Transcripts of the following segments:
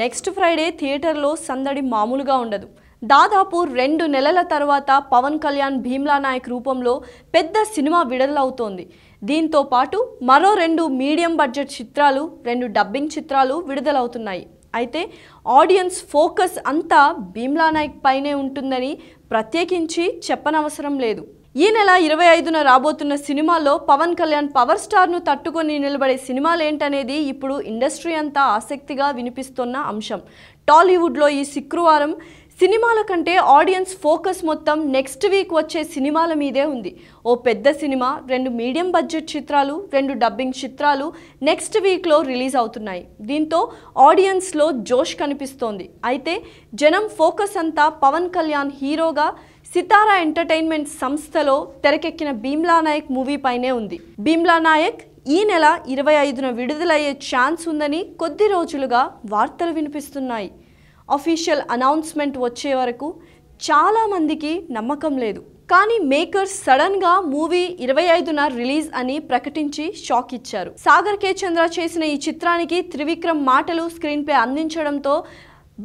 next Friday థియేటర్లో సందడి మామూలుగా ఉండదు దాదాపు రెండు నెలల తర్వాత పవన్ కళ్యాణ్ భీమ్లా నాయక్ రూపంలో పెద్ద సినిమా విడుదలవుతోంది దీంతో పాటు మరో రెండు మీడియం బడ్జెట్ చిత్రాలు రెండు డబ్బింగ్ చిత్రాలు విడుదలవుతున్నాయి అయితే ఆడియన్స్ ఫోకస్ అంతా భీమ్లా నాయక్ పైనే ఉంటుందని ప్రత్యేకించి చెప్పనవసరం లేదు ఈ నెల ఇరవై ఐదున రాబోతున్న సినిమాలో పవన్ కళ్యాణ్ పవర్ స్టార్ను తట్టుకొని నిలబడే సినిమాలు ఏంటనేది ఇప్పుడు ఇండస్ట్రీ అంతా ఆసక్తిగా వినిపిస్తున్న అంశం టాలీవుడ్లో ఈ శుక్రవారం సినిమాల కంటే ఆడియన్స్ ఫోకస్ మొత్తం నెక్స్ట్ వీక్ వచ్చే సినిమాల మీదే ఉంది ఓ పెద్ద సినిమా రెండు మీడియం బడ్జెట్ చిత్రాలు రెండు డబ్బింగ్ చిత్రాలు నెక్స్ట్ వీక్లో రిలీజ్ అవుతున్నాయి దీంతో ఆడియన్స్లో జోష్ కనిపిస్తోంది అయితే జనం ఫోకస్ అంతా పవన్ కళ్యాణ్ హీరోగా సితారా ఎంటర్టైన్మెంట్ సంస్థలో తెరకెక్కిన భీమ్లా నాయక్ మూవీ పైనే ఉంది భీమ్లా నాయక్ ఈ నెల ఇరవై ఐదున విడుదలయ్యే ఛాన్స్ ఉందని కొద్ది రోజులుగా వార్తలు వినిపిస్తున్నాయి అఫీషియల్ అనౌన్స్మెంట్ వచ్చే వరకు చాలామందికి నమ్మకం లేదు కానీ మేకర్స్ సడన్ గా మూవీ ఇరవై ఐదున రిలీజ్ అని ప్రకటించి షాక్ ఇచ్చారు సాగర్ కే చంద్ర చేసిన ఈ చిత్రానికి త్రివిక్రమ్ మాటలు స్క్రీన్ అందించడంతో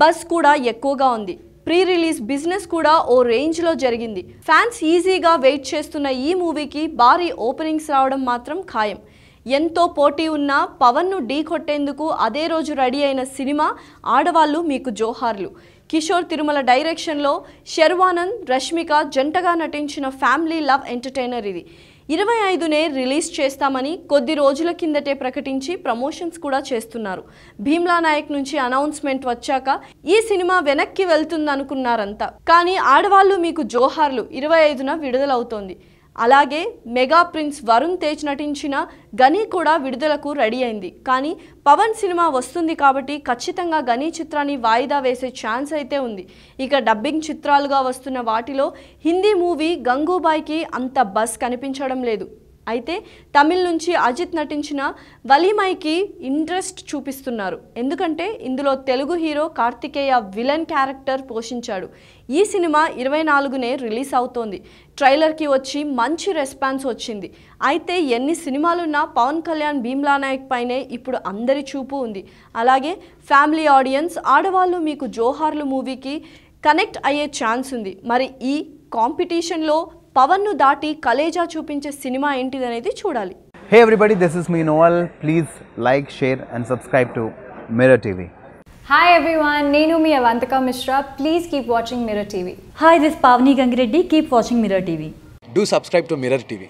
బస్ కూడా ఎక్కువగా ఉంది ప్రీ రిలీజ్ బిజినెస్ కూడా ఓ రేంజ్లో జరిగింది ఫ్యాన్స్ ఈజీగా వెయిట్ చేస్తున్న ఈ మూవీకి భారీ ఓపెనింగ్స్ రావడం మాత్రం ఖాయం ఎంతో పోటీ ఉన్న పవన్ను కొట్టేందుకు అదే రోజు రెడీ అయిన సినిమా ఆడవాళ్ళు మీకు జోహార్లు కిషోర్ తిరుమల డైరెక్షన్లో శర్వానంద్ రష్మిక జంటగా నటించిన ఫ్యామిలీ లవ్ ఎంటర్టైనర్ ఇది ఇరవై ఐదునే రిలీజ్ చేస్తామని కొద్ది రోజుల కిందటే ప్రకటించి ప్రమోషన్స్ కూడా చేస్తున్నారు భీమ్లా నాయక్ నుంచి అనౌన్స్మెంట్ వచ్చాక ఈ సినిమా వెనక్కి వెళ్తుందనుకున్నారంతా కానీ ఆడవాళ్ళు మీకు జోహార్లు ఇరవై ఐదున విడుదలవుతోంది అలాగే మెగా ప్రిన్స్ వరుణ్ తేజ్ నటించిన గని కూడా విడుదలకు రెడీ అయింది కానీ పవన్ సినిమా వస్తుంది కాబట్టి ఖచ్చితంగా గని చిత్రాన్ని వాయిదా వేసే ఛాన్స్ అయితే ఉంది ఇక డబ్బింగ్ చిత్రాలుగా వస్తున్న వాటిలో హిందీ మూవీ గంగూబాయ్కి అంత బస్ కనిపించడం లేదు అయితే తమిళ్ నుంచి అజిత్ నటించిన వలీమైకి ఇంట్రెస్ట్ చూపిస్తున్నారు ఎందుకంటే ఇందులో Telugu hero Karthikeya villain character పోషించాడు ఈ సినిమా ఇరవై నాలుగునే రిలీజ్ అవుతోంది ట్రైలర్కి వచ్చి మంచి రెస్పాన్స్ వచ్చింది అయితే ఎన్ని సినిమాలున్నా పవన్ కళ్యాణ్ భీమ్లా నాయక్ పైనే ఇప్పుడు అందరి చూపు ఉంది అలాగే ఫ్యామిలీ ఆడియన్స్ ఆడవాళ్ళు మీకు జోహార్లు మూవీకి కనెక్ట్ అయ్యే ఛాన్స్ ఉంది మరి ఈ కాంపిటీషన్లో పవన్ను దాటి కలేజా చూపించే సినిమా ఏంటిదనేది చూడాలి hey everybody this is me Noval please like share and subscribe to Mirror TV hi everyone నేను మీ Avantika Mishra please keep watching Mirror TV hi this Pavani Gangireddy keep watching Mirror TV do subscribe to Mirror TV